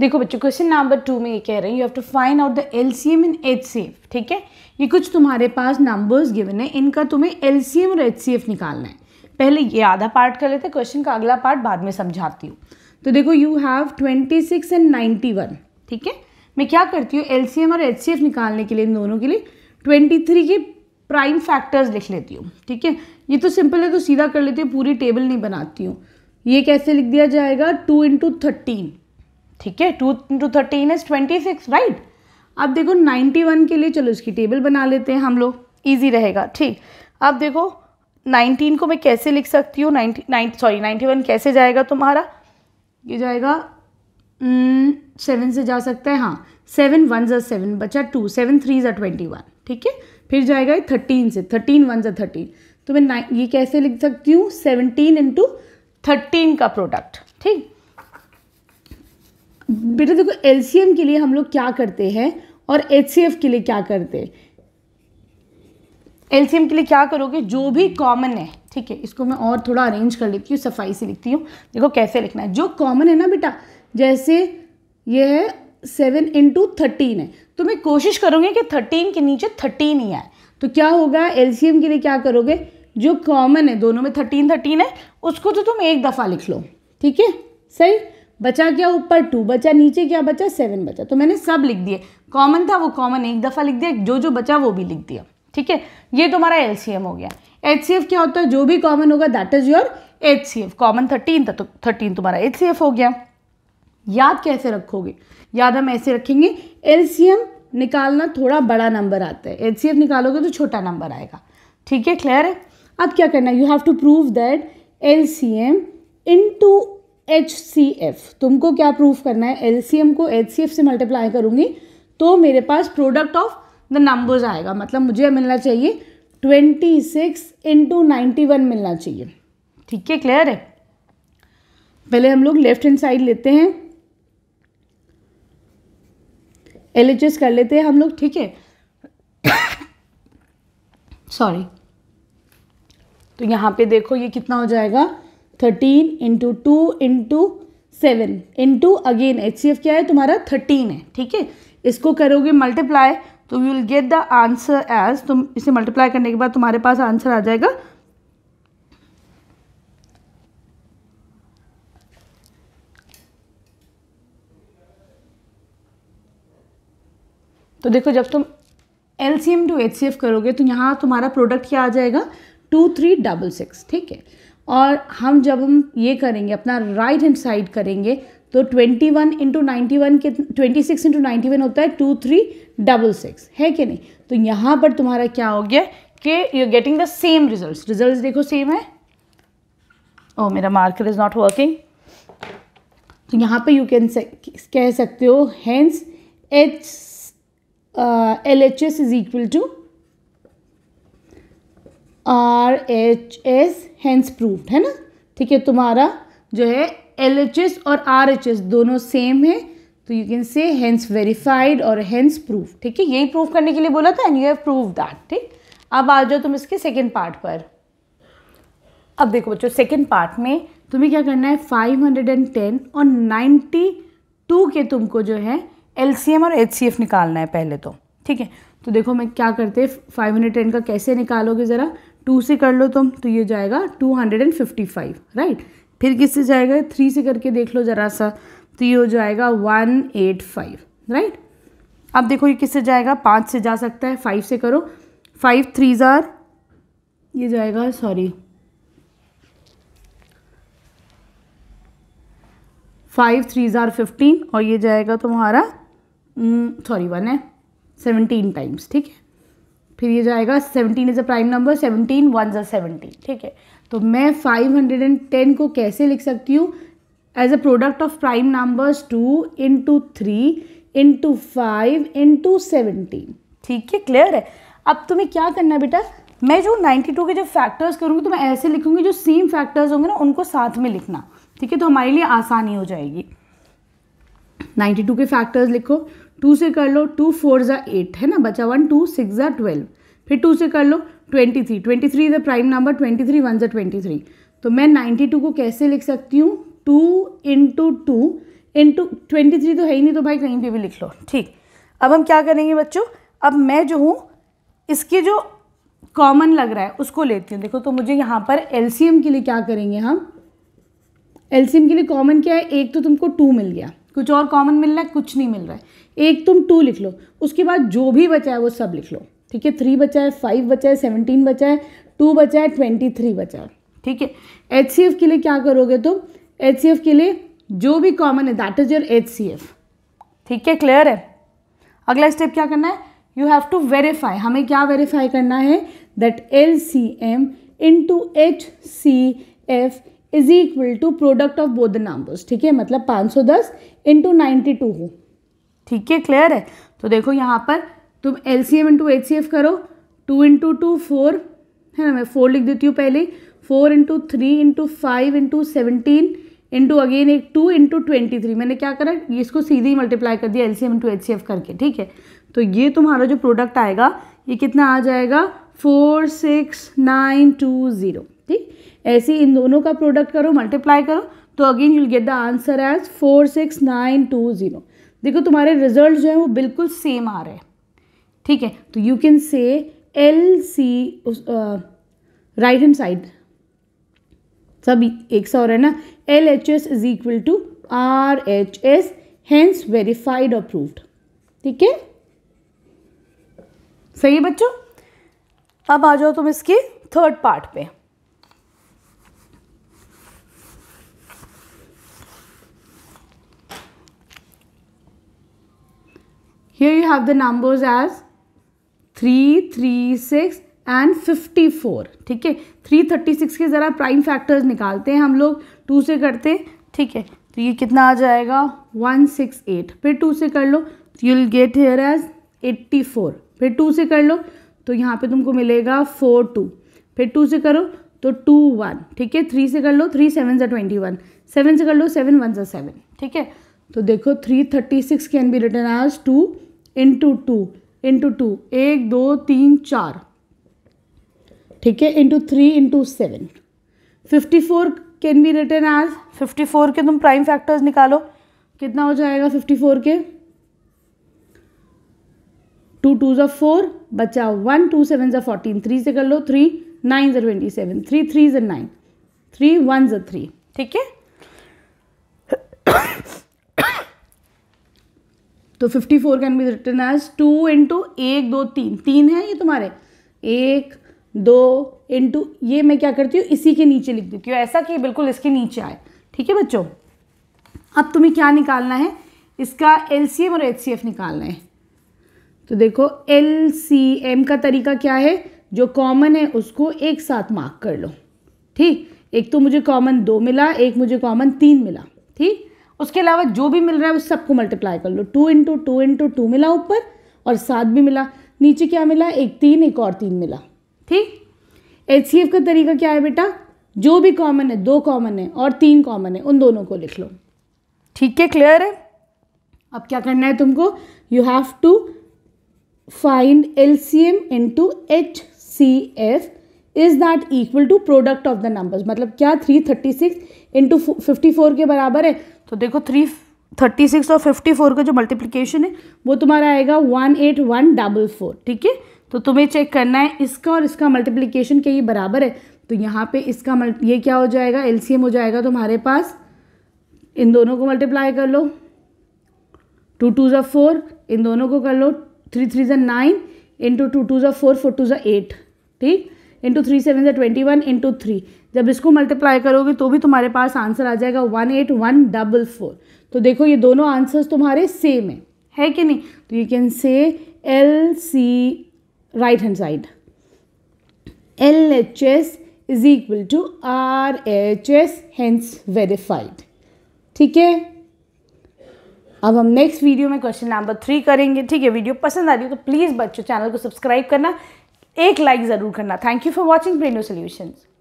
देखो बच्चों question number two में ये कह रहे हैं you have to find out the L C M in H C F ठीक है ये कुछ तुम्हारे पास नंबर्स गिवन है इनका तुम्हें एल सी एम और एच सी एफ निकालना है पहले ये आधा पार्ट कर लेते हैं क्वेश्चन का अगला पार्ट बाद में समझाती हूँ तो देखो you have twenty six and ninety one ठीक है मैं क्या करती हूँ एल सी एम और एच सी एफ निकालने के लिए इन दोनों के लिए ट्वेंटी थ्री के प्राइम फैक्टर्स लिख लेती हूँ ठीक है ये तो सिंपल है तो सीधा कर लेती हूँ पूरी टेबल नहीं बनाती हूँ ये कैसे लिख दिया जाएगा टू इंटू थर्टीन ठीक है two into thirteen as twenty six right अब देखो नाइन्टी वन के लिए चलो इसकी टेबल बना लेते हैं हम लोग ईजी रहेगा ठीक अब देखो नाइनटीन को मैं कैसे लिख सकती हूँ ninety nine sorry ninety one कैसे जाएगा तुम्हारा ये जाएगा सेवन mm, से जा सकता है हाँ सेवन वन ज़ा सेवन बचा टू सेवन थ्री जो ट्वेंटी वन ठीक है फिर जाएगा ये थर्टीन से थर्टीन वन ज़ा थर्टीन तो मैं ये कैसे लिख सकती हूँ सेवनटीन इंटू थर्टीन का प्रोडक्ट ठीक बेटा देखो एल के लिए हम लोग क्या करते हैं और एच के लिए क्या करते हैं एल के लिए क्या करोगे जो भी कॉमन है ठीक है इसको मैं और थोड़ा अरेंज कर लेती हूँ सफाई से लिखती हूँ देखो कैसे लिखना है जो कॉमन है ना बेटा जैसे ये है सेवन इंटू थर्टीन है तो मैं कोशिश करूँगी कि थर्टीन के नीचे थर्टीन ही आए तो क्या होगा एल के लिए क्या करोगे जो कॉमन है दोनों में थर्टीन थर्टीन है उसको तो तुम एक दफ़ा लिख लो ठीक है सही बचा क्या ऊपर टू बचा नीचे क्या बचा सेवन बचा तो मैंने सब लिख दिए कॉमन था वो कॉमन एक दफ़ा लिख दिया जो जो बचा वो भी लिख दिया ठीक है ये तुम्हारा एल हो गया एच क्या होता है जो भी कॉमन होगा that is your H common thirteen था तो थर्टीन तुम्हारा एच हो गया याद कैसे रखोगे याद हम ऐसे रखेंगे एल निकालना थोड़ा बड़ा नंबर आता है एच निकालोगे तो छोटा नंबर आएगा ठीक है क्लियर है अब क्या करना you have to prove that L C M into H C F तुमको क्या प्रूफ करना है एल सी एम को एच सी एफ से मल्टीप्लाई करूँगी तो मेरे पास प्रोडक्ट ऑफ द नंबर्स आएगा मतलब मुझे मिलना चाहिए twenty six into ninety one मिलना चाहिए ठीक है क्लियर है पहले हम लोग लेफ्ट हैंड साइड लेते हैं एल एच एस कर लेते हैं हम लोग ठीक है सॉरी तो यहाँ पे देखो ये कितना हो जाएगा thirteen into two into seven into again H क्या है तुम्हारा थर्टीन है ठीक है इसको करोगे मल्टीप्लाई तो you will get the answer as तुम इसे मल्टीप्लाई करने के बाद तुम्हारे पास आंसर आ जाएगा तो देखो जब तुम L C M to H C F करोगे तो यहाँ तुम्हारा प्रोडक्ट क्या आ जाएगा टू थ्री डबल सिक्स ठीक है और हम जब हम ये करेंगे अपना राइट हैंड साइड करेंगे तो twenty one into ninety one के twenty six into ninety one होता है टू थ्री डबल सिक्स है कि नहीं तो यहाँ पर तुम्हारा क्या हो गया कि you getting the same result result देखो सेम है ओ oh, मेरा मार्कर इज़ नॉट वर्किंग तो यहाँ पे यू कैन कह सकते हो hence H L H S is equal to R H S hence proof है ना ठीक है तुम्हारा जो है एल एच एस और आर एच एस दोनों सेम है तो you can say hence verified और हैंस प्रूफ ठीक है यही प्रूफ करने के लिए बोला था and you have prove that ठीक अब आ जाओ तुम इसके सेकेंड पार्ट पर अब देखो बच्चों सेकेंड पार्ट में तुम्हें क्या करना है 510 और 92 के तुमको जो है एल और एच निकालना है पहले तो ठीक है तो देखो मैं क्या करते हैं 510 का कैसे निकालोगे ज़रा टू से कर लो तुम तो ये जाएगा two hundred and fifty five right फिर किससे जाएगा थ्री से करके देख लो ज़रा सा तो ये हो जाएगा वन एट फाइव राइट अब देखो ये किससे जाएगा पाँच से जा सकता है फाइव से करो फाइव थ्री ज़ार ये जाएगा सॉरी फाइव थ्री ज़ार फिफ्टीन और ये जाएगा तुम्हारा सॉरी हम्म, वन है सेवनटीन टाइम्स ठीक है फिर ये जाएगा seventeen is a prime number seventeen one ज़ा सेवनटीन ठीक है तो मैं फाइव हंड्रेड एंड टेन को कैसे लिख सकती हूँ as a product of prime numbers two into three into five into seventeen ठीक है क्लियर है अब तुम्हें क्या करना है बेटा मैं जो नाइन्टी टू के जो फैक्टर्स करूँगी तो मैं ऐसे लिखूँगी जो सेम फैक्टर्स होंगे ना उनको साथ में लिखना ठीक है तो हमारे लिए आसानी हो जाएगी नाइन्टी टू के फैक्टर्स लिखो टू से कर लो टू फोर ज़ा एट है ना बचा वन टू सिक्स ज़ा ट्वेल्व फिर टू से कर लो twenty three twenty three is a prime number twenty three one ज़ा ट्वेंटी थ्री तो मैं नाइन्टी टू को कैसे लिख सकती हूँ two into two into twenty three तो है ही नहीं तो भाई कहीं पर भी लिख लो ठीक अब हम क्या करेंगे बच्चों अब मैं जो हूँ इसके जो कॉमन लग रहा है उसको लेती हूँ देखो तो मुझे यहाँ पर एलसीएम के लिए क्या करेंगे हम एलसीएम के लिए कॉमन क्या है एक तो तुमको टू मिल गया कुछ और कॉमन मिल रहा है कुछ नहीं मिल रहा है एक तुम टू लिख लो उसके बाद जो भी बचा है वो सब लिख लो ठीक है थ्री बचा है फाइव बचा है सेवनटीन बचा है टू बचा है ट्वेंटी थ्री बचा है ठीक है एच सी एफ के लिए क्या करोगे तुम एच सी एफ के लिए जो भी कॉमन है दैट इज योर एच ठीक है क्लियर है अगला स्टेप क्या करना है यू हैव टू वेरीफाई हमें क्या वेरीफाई करना है that L C M into H C F is equal to product of both numbers ठीक है मतलब 510 सौ दस इंटू नाइन्टी टू हो ठीक है क्लियर है तो देखो यहाँ पर तुम L C M into H C F करो टू इंटू टू फोर है ना मैं फोर लिख देती हूँ पहले four into three into five into seventeen into again एक टू इंटू ट्वेंटी थ्री मैंने क्या करा ये इसको सीधे ही मल्टीप्लाई कर दिया L C M into H C F करके ठीक है तो ये तुम्हारा जो प्रोडक्ट आएगा ये कितना आ जाएगा four six nine two zero ठीक ऐसे इन दोनों का प्रोडक्ट करो मल्टीप्लाई करो तो again you'll get the answer as four six nine two zero देखो तुम्हारे रिजल्ट जो है वो बिल्कुल सेम आ रहे हैं ठीक है तो you can say L C right hand side सब एक सौ है ना L H S is equal to R H S hence verified approved ठीक है सही है बच्चों अब आ जाओ तुम इसके थर्ड पार्ट पे here you have the numbers as 3 3 6 and 54 ठीक है 336 के ज़रा प्राइम फैक्टर्स निकालते हैं हम लोग टू से करते हैं ठीक है तो ये कितना आ जाएगा 168 फिर टू से कर लो यूल गेट हेयर एज 84 फिर टू से कर लो तो यहाँ पे तुमको मिलेगा फोर टू फिर टू से करो तो टू वन ठीक है थ्री से कर लो थ्री सेवन ज़ा ट्वेंटी वन सेवन से कर लो सेवन वन ज़ा सेवन ठीक है तो देखो three thirty six can be written as two into two into two एक दो तीन चार ठीक है into three into seven fifty four can be written as fifty four के तुम प्राइम फैक्टर्स निकालो कितना हो जाएगा फिफ्टी फोर के टू टू ज़ा फोर बचा वन टू सेवन ज़ा फोर्टीन थ्री से कर लो थ्री नाइन ज़ा ट्वेंटी सेवन थ्री थ्री ज़ा नाइन थ्री वन ज़ा थ्री ठीक है तो fifty four can be written as two into एक दो तीन तीन है ये तुम्हारे एक दो इंटू ये मैं क्या करती हूँ इसी के नीचे लिख देती क्यों ऐसा कि बिल्कुल इसके नीचे आए ठीक है बच्चों अब तुम्हें क्या निकालना है इसका एल और एच निकालना है तो देखो एल का तरीका क्या है जो कॉमन है उसको एक साथ मार्क कर लो ठीक एक तो मुझे कॉमन दो मिला एक मुझे कॉमन तीन मिला ठीक उसके अलावा जो भी मिल रहा है उस सबको मल्टीप्लाई कर लो two into two into two मिला ऊपर और सात भी मिला नीचे क्या मिला एक तीन एक और तीन मिला ठीक एच का तरीका क्या है बेटा जो भी कॉमन है दो कॉमन है और तीन कॉमन है उन दोनों को लिख लो ठीक है क्लियर है अब क्या करना है तुमको you have to find L C M into H C F is that equal to product of the numbers मतलब क्या three thirty six into fifty four के बराबर है तो देखो थ्री थर्टी सिक्स और फिफ्टी फोर का जो मल्टीप्लीकेशन है वो तुम्हारा आएगा one eight one double four ठीक है तो तुम्हें चेक करना है इसका और इसका मल्टीप्लीकेशन क्या ये बराबर है तो यहाँ पे इसका ये क्या हो जाएगा एल हो जाएगा तुम्हारे पास इन दोनों को मल्टीप्लाई कर लो टू टू ज़ा फोर इन दोनों को कर लो थ्री थ्री ज़ा नाइन इंटू टू टू ज़ा फोर फोर टू ज़ा एट ठीक इंटू थ्री सेवन ज़ा ट्वेंटी वन इंटू थ्री जब इसको मल्टीप्लाई करोगे तो भी तुम्हारे पास आंसर आ जाएगा one eight one double four तो देखो ये दोनों आंसर्स तुम्हारे सेम है है कि नहीं तो you can say L C right hand side L H S is equal to R H S hence verified ठीक है अब हम नेक्स्ट वीडियो में क्वेश्चन नंबर थ्री करेंगे ठीक है वीडियो पसंद आ रही हो तो प्लीज़ बच्चों चैनल को सब्सक्राइब करना एक लाइक ज़रूर करना thank you for watching Braino solutions